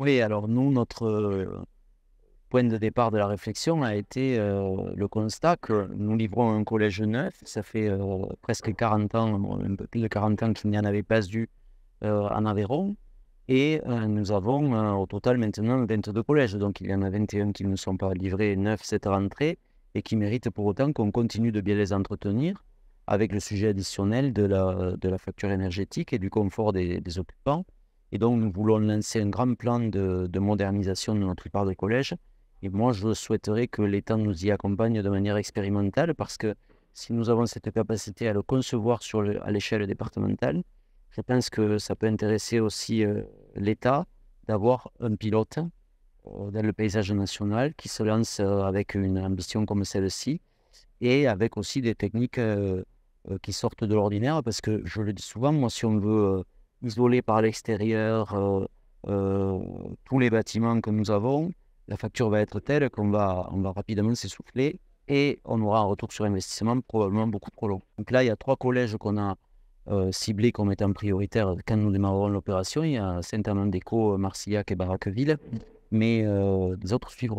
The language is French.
Oui, alors nous, notre euh, point de départ de la réflexion a été euh, le constat que nous livrons un collège neuf. Ça fait euh, presque 40 ans, un plus de 40 ans qu'il n'y en avait pas eu en Aveyron. Et nous avons au total maintenant 22 collèges. Donc il y en a 21 qui ne sont pas livrés, neuf cette rentrée, et qui méritent pour autant qu'on continue de bien les entretenir avec le sujet additionnel de la, facture énergétique et du confort des occupants. Et donc, nous voulons lancer un grand plan de, modernisation de notre part des collèges. Et moi, je souhaiterais que l'État nous y accompagne de manière expérimentale parce que si nous avons cette capacité à le concevoir sur à l'échelle départementale, je pense que ça peut intéresser aussi euh, l'État d'avoir un pilote euh, dans le paysage national qui se lance euh, avec une ambition comme celle-ci et avec aussi des techniques qui sortent de l'ordinaire parce que je le dis souvent, moi, si on veut isolés par l'extérieur, euh, euh, tous les bâtiments que nous avons, la facture va être telle qu'on va, rapidement s'essouffler et on aura un retour sur investissement probablement beaucoup trop long. Donc là, il y a trois collèges qu'on a euh, ciblés comme étant prioritaires quand nous démarrerons l'opération. Il y a Saint-Amand d'Éco, Marcillac et Baraqueville, mais les autres suivront.